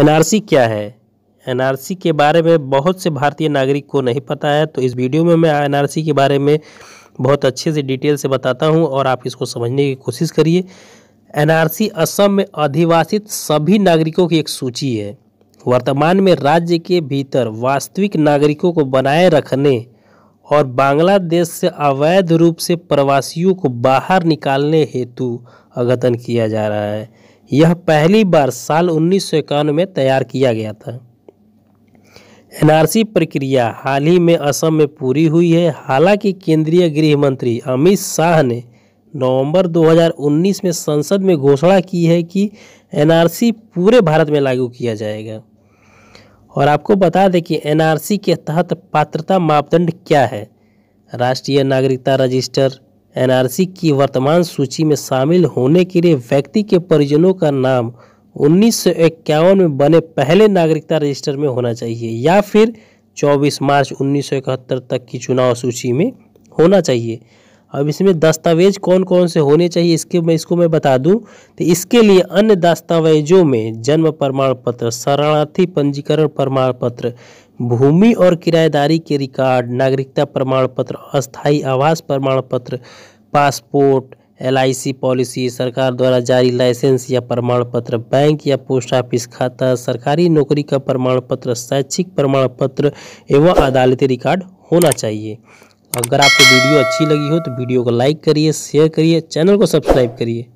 NRC क्या है NRC के बारे में बहुत से भारतीय नागरिक को नहीं पता है तो इस वीडियो में मैं एनआरसी के बारे में बहुत अच्छे से डिटेल से बताता हूं और आप इसको समझने की कोशिश करिए एनआरसी असम में अधिवासित सभी नागरिकों की एक सूची है वर्तमान में राज्य के भीतर वास्तविक नागरिकों को बनाए रखने और बांग्लादेश से अवैध रूप से प्रवासियों को बाहर निकालने हेतु अगतन किया जा रहा है यह पहली बार साल उन्नीस में तैयार किया गया था एनआरसी प्रक्रिया हाल ही में असम में पूरी हुई है हालांकि केंद्रीय गृह मंत्री अमित शाह ने नवंबर 2019 में संसद में घोषणा की है कि एनआरसी पूरे भारत में लागू किया जाएगा और आपको बता दें कि एनआरसी के तहत पात्रता मापदंड क्या है राष्ट्रीय नागरिकता रजिस्टर एनआरसी की वर्तमान सूची में शामिल होने के लिए व्यक्ति के परिजनों का नाम उन्नीस में बने पहले नागरिकता रजिस्टर में होना चाहिए या फिर 24 मार्च उन्नीस तक की चुनाव सूची में होना चाहिए अब इसमें दस्तावेज कौन कौन से होने चाहिए इसके मैं इसको मैं बता दूं तो इसके लिए अन्य दस्तावेजों में जन्म प्रमाण पत्र शरणार्थी पंजीकरण प्रमाण पत्र भूमि और किराएदारी के रिकॉर्ड नागरिकता प्रमाण पत्र अस्थायी आवास प्रमाण पत्र पासपोर्ट एलआईसी पॉलिसी सरकार द्वारा जारी लाइसेंस या प्रमाण पत्र बैंक या पोस्ट ऑफिस खाता सरकारी नौकरी का प्रमाण पत्र शैक्षिक प्रमाण पत्र एवं अदालती रिकॉर्ड होना चाहिए अगर आपको वीडियो अच्छी लगी हो तो वीडियो को लाइक करिए शेयर करिए चैनल को सब्सक्राइब करिए